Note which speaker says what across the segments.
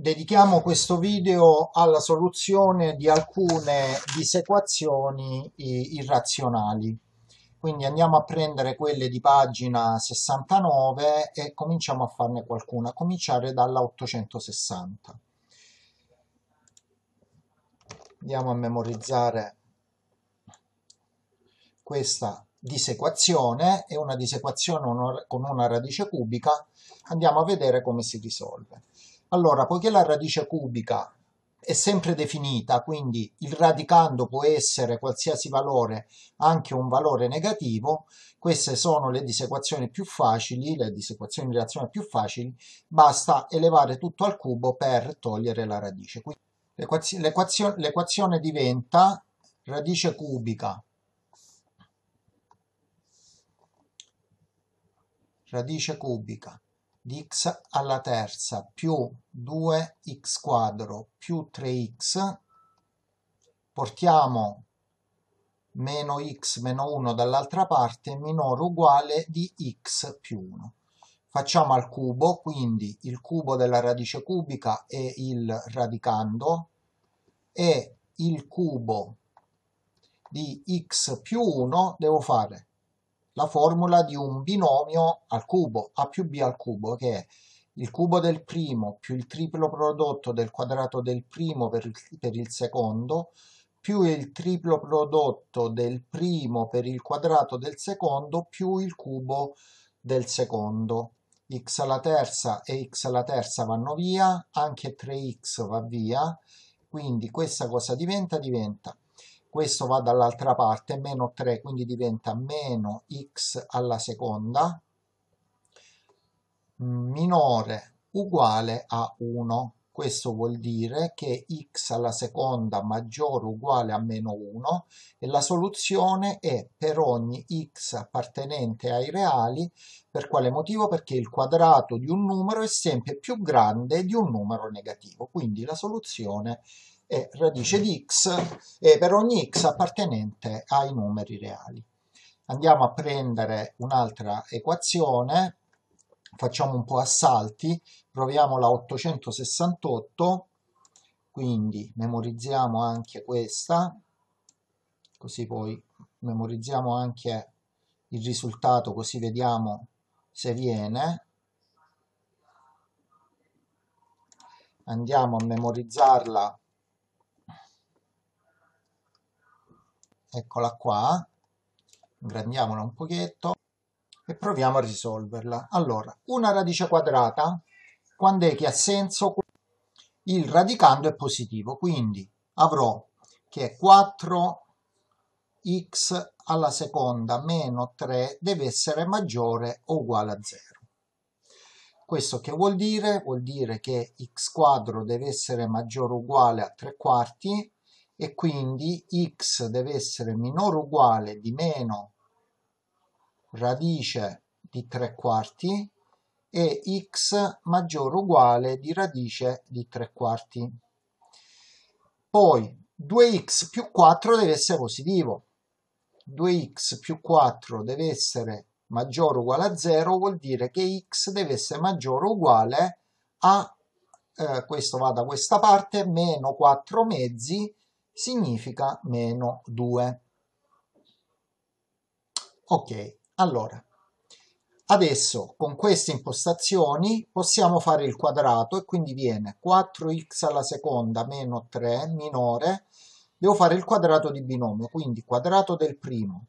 Speaker 1: dedichiamo questo video alla soluzione di alcune disequazioni irrazionali. Quindi andiamo a prendere quelle di pagina 69 e cominciamo a farne qualcuna, a cominciare dalla 860. Andiamo a memorizzare questa disequazione, è una disequazione con una radice cubica, andiamo a vedere come si risolve. Allora, poiché la radice cubica è sempre definita, quindi il radicando può essere qualsiasi valore, anche un valore negativo, queste sono le disequazioni più facili, le disequazioni di relazione più facili, basta elevare tutto al cubo per togliere la radice. Quindi l'equazione diventa radice cubica radice cubica di x alla terza più 2x quadro più 3x, portiamo meno x meno 1 dall'altra parte minore o uguale di x più 1. Facciamo al cubo, quindi il cubo della radice cubica è il radicando e il cubo di x più 1 devo fare la formula di un binomio al cubo, a più b al cubo, che è il cubo del primo più il triplo prodotto del quadrato del primo per il, per il secondo più il triplo prodotto del primo per il quadrato del secondo più il cubo del secondo. x alla terza e x alla terza vanno via, anche 3x va via, quindi questa cosa diventa? Diventa questo va dall'altra parte, meno 3, quindi diventa meno x alla seconda minore uguale a 1. Questo vuol dire che x alla seconda maggiore uguale a meno 1 e la soluzione è per ogni x appartenente ai reali, per quale motivo? Perché il quadrato di un numero è sempre più grande di un numero negativo, quindi la soluzione è è radice di x e per ogni x appartenente ai numeri reali. Andiamo a prendere un'altra equazione, facciamo un po' a salti, proviamo la 868, quindi memorizziamo anche questa, così poi memorizziamo anche il risultato così vediamo se viene. Andiamo a memorizzarla eccola qua, ingrandiamola un pochetto e proviamo a risolverla. Allora, una radice quadrata, quando è che ha senso? Il radicando è positivo, quindi avrò che è 4x alla seconda meno 3 deve essere maggiore o uguale a 0. Questo che vuol dire? Vuol dire che x quadro deve essere maggiore o uguale a 3 quarti e quindi x deve essere minore o uguale di meno radice di 3 quarti e x maggiore o uguale di radice di 3 quarti. Poi 2x più 4 deve essere positivo. 2x più 4 deve essere maggiore o uguale a 0 vuol dire che x deve essere maggiore o uguale a, eh, questo va da questa parte, meno 4 mezzi significa meno 2. Ok, allora, adesso con queste impostazioni possiamo fare il quadrato e quindi viene 4x alla seconda meno 3 minore, devo fare il quadrato di binomio, quindi quadrato del primo,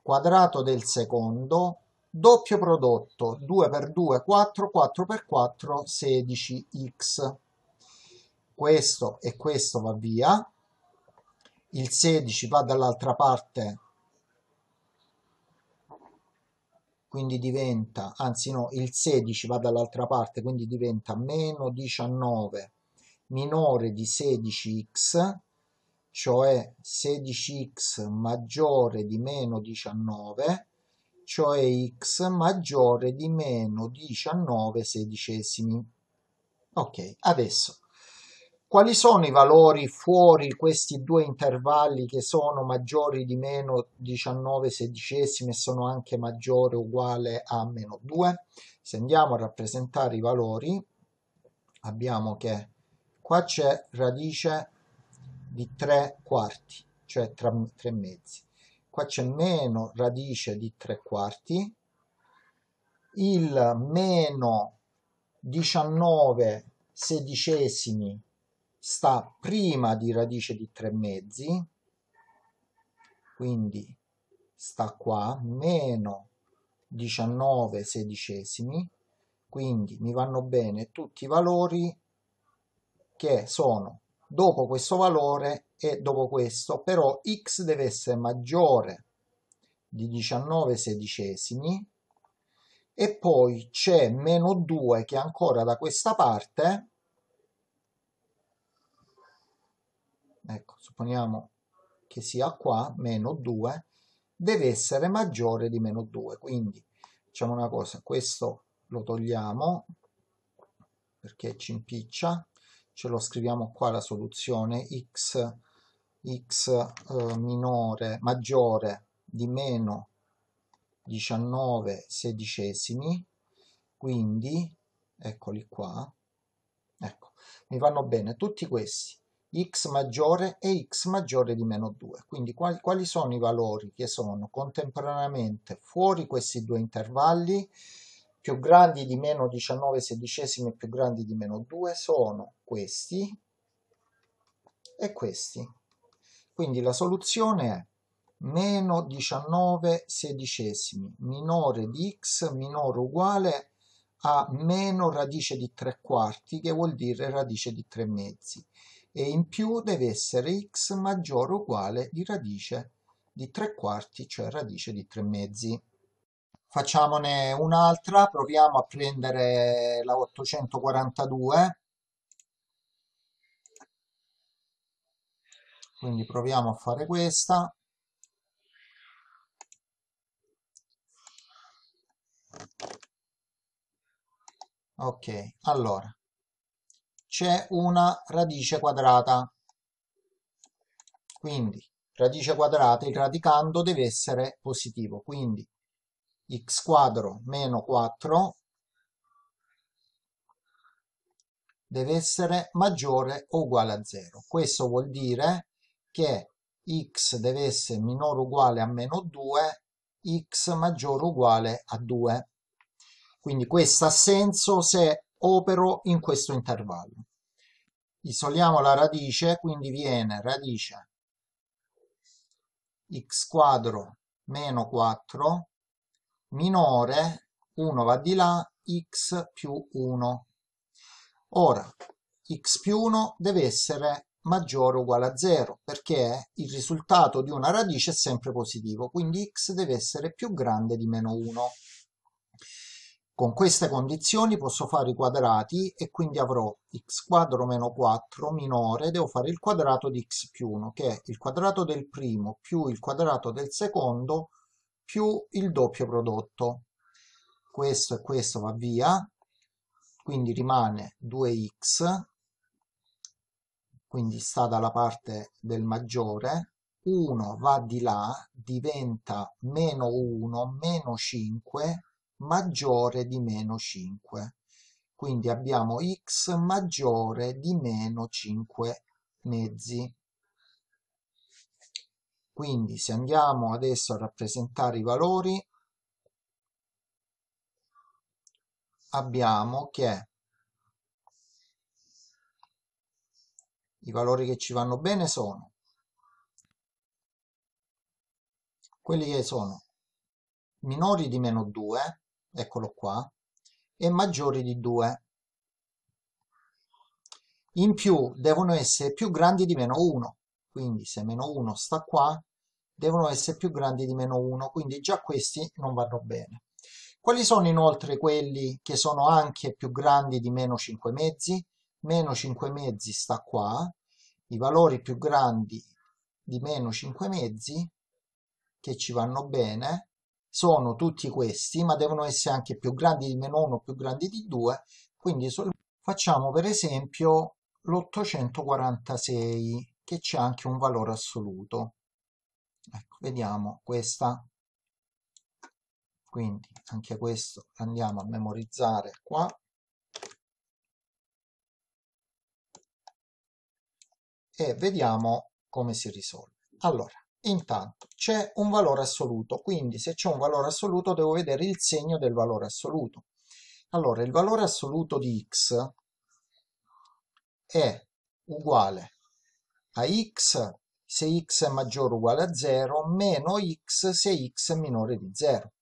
Speaker 1: quadrato del secondo, doppio prodotto 2 per 2 4 4 per 4 16x questo e questo va via il 16 va dall'altra parte quindi diventa anzi no il 16 va dall'altra parte quindi diventa meno 19 minore di 16x cioè 16x maggiore di meno 19 cioè x maggiore di meno 19 sedicesimi ok adesso quali sono i valori fuori questi due intervalli che sono maggiori di meno 19 sedicesimi e sono anche maggiore o uguale a meno 2? Se andiamo a rappresentare i valori, abbiamo che qua c'è radice di 3 quarti, cioè 3, mezzi. Qua c'è meno radice di 3 quarti, il meno 19 sedicesimi sta prima di radice di 3 mezzi, quindi sta qua, meno 19 sedicesimi, quindi mi vanno bene tutti i valori che sono dopo questo valore e dopo questo, però x deve essere maggiore di 19 sedicesimi e poi c'è meno 2 che è ancora da questa parte ecco, supponiamo che sia qua, meno 2, deve essere maggiore di meno 2. Quindi facciamo una cosa, questo lo togliamo perché ci impiccia, ce lo scriviamo qua la soluzione x, x eh, minore, maggiore di meno 19 sedicesimi, quindi eccoli qua, ecco, mi vanno bene tutti questi x maggiore e x maggiore di meno 2. Quindi quali, quali sono i valori che sono contemporaneamente fuori questi due intervalli, più grandi di meno 19 sedicesimi e più grandi di meno 2, sono questi e questi. Quindi la soluzione è meno 19 sedicesimi minore di x minore uguale a meno radice di 3 quarti, che vuol dire radice di 3 mezzi e in più deve essere x maggiore o uguale di radice di 3 quarti, cioè radice di 3 mezzi. Facciamone un'altra, proviamo a prendere la 842. Quindi proviamo a fare questa. Ok, allora, c'è una radice quadrata. Quindi radice quadrata, il radicando deve essere positivo, quindi x quadro meno 4 deve essere maggiore o uguale a 0. Questo vuol dire che x deve essere minore o uguale a meno 2, x maggiore o uguale a 2. Quindi questo ha senso se opero in questo intervallo. Isoliamo la radice, quindi viene radice x quadro meno 4 minore 1 va di là x più 1. Ora, x più 1 deve essere maggiore o uguale a 0 perché il risultato di una radice è sempre positivo, quindi x deve essere più grande di meno 1. Con queste condizioni posso fare i quadrati e quindi avrò x quadro meno 4 minore, devo fare il quadrato di x più 1, che è il quadrato del primo più il quadrato del secondo più il doppio prodotto. Questo e questo va via, quindi rimane 2x, quindi sta dalla parte del maggiore, 1 va di là, diventa meno 1, meno 5, maggiore di meno 5. Quindi abbiamo x maggiore di meno 5 mezzi. Quindi se andiamo adesso a rappresentare i valori, abbiamo che i valori che ci vanno bene sono quelli che sono minori di meno 2, eccolo qua, è maggiore di 2. In più devono essere più grandi di meno 1, quindi se meno 1 sta qua, devono essere più grandi di meno 1, quindi già questi non vanno bene. Quali sono inoltre quelli che sono anche più grandi di meno 5 mezzi? Meno 5 mezzi sta qua, i valori più grandi di meno 5 mezzi che ci vanno bene sono tutti questi, ma devono essere anche più grandi di meno 1, più grandi di 2, quindi facciamo per esempio l'846 che c'è anche un valore assoluto. Ecco, vediamo questa. Quindi anche questo andiamo a memorizzare qua. E vediamo come si risolve. Allora, Intanto c'è un valore assoluto, quindi se c'è un valore assoluto devo vedere il segno del valore assoluto. Allora, il valore assoluto di x è uguale a x se x è maggiore o uguale a 0, meno x se x è minore di 0.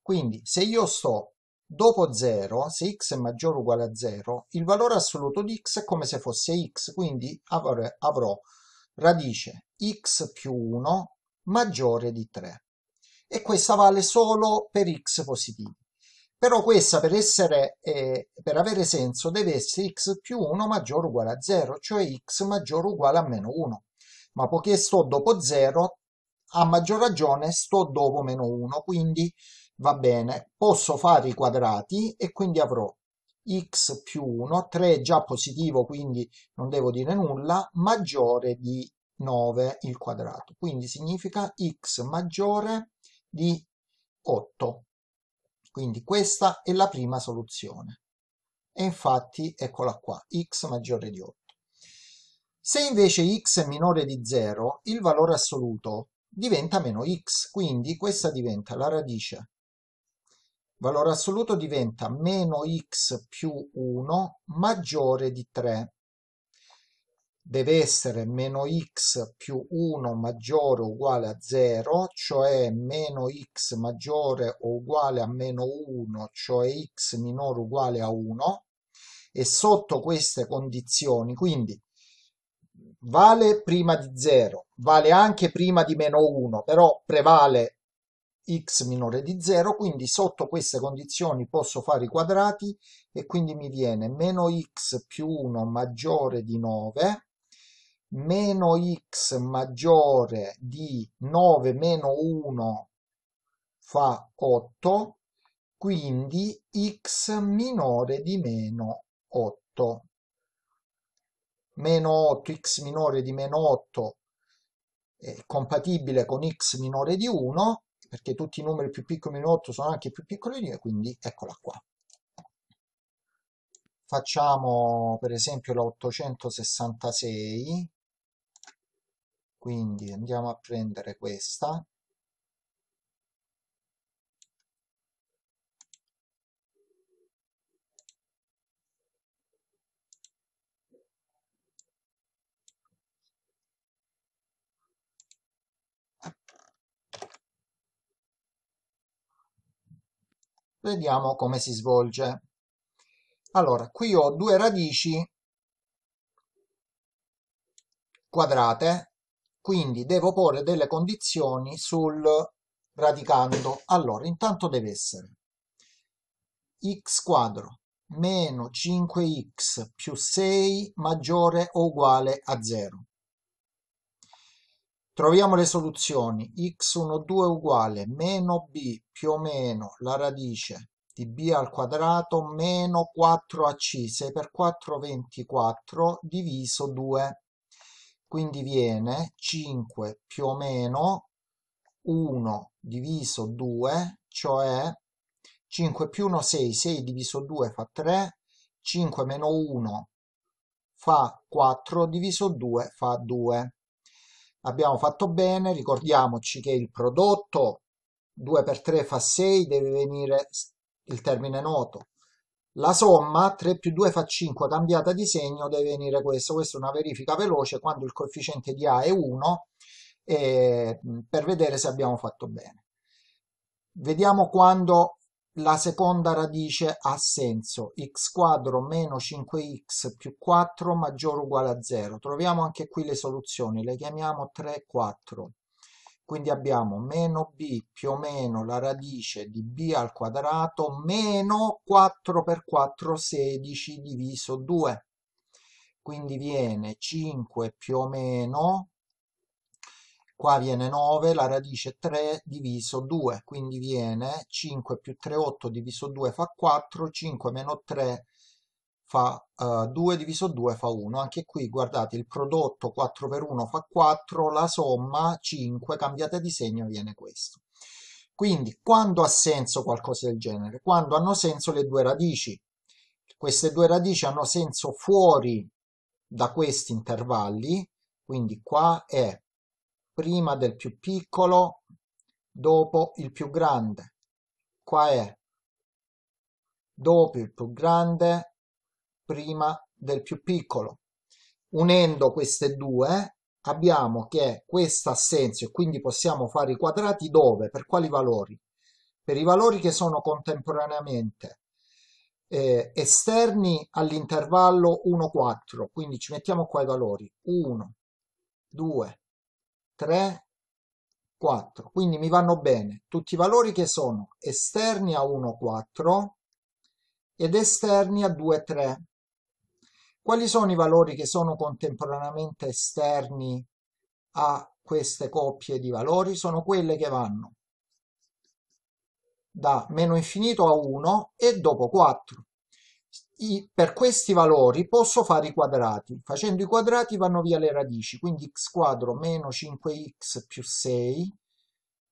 Speaker 1: Quindi se io sto dopo 0, se x è maggiore o uguale a 0, il valore assoluto di x è come se fosse x, quindi avrò radice x più 1 maggiore di 3 e questa vale solo per x positivi. Però questa per, essere, eh, per avere senso deve essere x più 1 maggiore o uguale a 0, cioè x maggiore o uguale a meno 1. Ma poiché sto dopo 0, a maggior ragione sto dopo meno 1, quindi va bene, posso fare i quadrati e quindi avrò x più 1, 3 è già positivo quindi non devo dire nulla, maggiore di 9 il quadrato, quindi significa x maggiore di 8. Quindi questa è la prima soluzione. E infatti eccola qua, x maggiore di 8. Se invece x è minore di 0, il valore assoluto diventa meno x, quindi questa diventa la radice valore assoluto diventa meno x più 1 maggiore di 3. Deve essere meno x più 1 maggiore o uguale a 0, cioè meno x maggiore o uguale a meno 1, cioè x minore o uguale a 1, e sotto queste condizioni, quindi vale prima di 0, vale anche prima di meno 1, però prevale x minore di 0, quindi sotto queste condizioni posso fare i quadrati e quindi mi viene meno x più 1 maggiore di 9, meno x maggiore di 9 meno 1 fa 8, quindi x minore di meno 8. Meno 8, x minore di meno 8 è compatibile con x minore di 1, perché tutti i numeri più piccoli in 8 sono anche più piccoli di quindi eccola qua. Facciamo per esempio la 866, quindi andiamo a prendere questa, Vediamo come si svolge. Allora, qui ho due radici quadrate, quindi devo porre delle condizioni sul radicando. Allora, intanto deve essere x quadro meno 5x più 6 maggiore o uguale a 0. Troviamo le soluzioni x12 uguale meno b più o meno la radice di b al quadrato meno 4ac, 6 per 4 24 diviso 2. Quindi viene 5 più o meno 1 diviso 2, cioè 5 più 1 6, 6 diviso 2 fa 3, 5 meno 1 fa 4 diviso 2 fa 2 abbiamo fatto bene, ricordiamoci che il prodotto 2 per 3 fa 6, deve venire il termine noto. La somma 3 più 2 fa 5, cambiata di segno, deve venire questo. Questa è una verifica veloce quando il coefficiente di A è 1 eh, per vedere se abbiamo fatto bene. Vediamo quando la seconda radice ha senso, x quadro meno 5x più 4 maggiore o uguale a 0. Troviamo anche qui le soluzioni, le chiamiamo 3, 4. Quindi abbiamo meno b più o meno la radice di b al quadrato meno 4 per 4, 16 diviso 2. Quindi viene 5 più o meno qua viene 9, la radice 3 diviso 2, quindi viene 5 più 3, 8 diviso 2 fa 4, 5 meno 3 fa uh, eh, 2 diviso 2 fa 1. Anche qui guardate il prodotto 4 per 1 fa 4, la somma 5 cambiate di segno viene questo. Quindi quando ha senso qualcosa del genere? Quando hanno senso le due radici. Queste due radici hanno senso fuori da questi intervalli, quindi qua è prima del più piccolo, dopo il più grande. Qua è dopo il più grande, prima del più piccolo. Unendo queste due abbiamo che questa assenzio e quindi possiamo fare i quadrati dove? Per quali valori? Per i valori che sono contemporaneamente eh, esterni all'intervallo 1,4, quindi ci mettiamo qua i valori 1, 2, 3, 4. Quindi mi vanno bene tutti i valori che sono esterni a 1, 4 ed esterni a 2, 3. Quali sono i valori che sono contemporaneamente esterni a queste coppie di valori? Sono quelle che vanno da meno infinito a 1 e dopo 4. I, per questi valori posso fare i quadrati. Facendo i quadrati vanno via le radici, quindi x quadro meno 5x più 6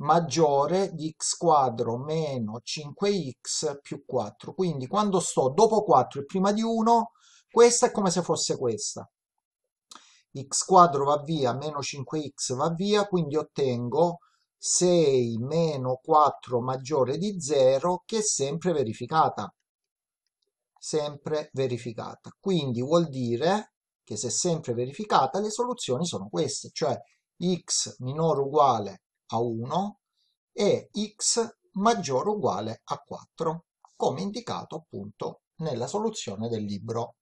Speaker 1: maggiore di x quadro meno 5x più 4. Quindi quando sto dopo 4 e prima di 1, questa è come se fosse questa. x quadro va via, meno 5x va via, quindi ottengo 6 meno 4 maggiore di 0 che è sempre verificata sempre verificata. Quindi vuol dire che se sempre verificata le soluzioni sono queste, cioè x minore o uguale a 1 e x maggiore o uguale a 4, come indicato appunto nella soluzione del libro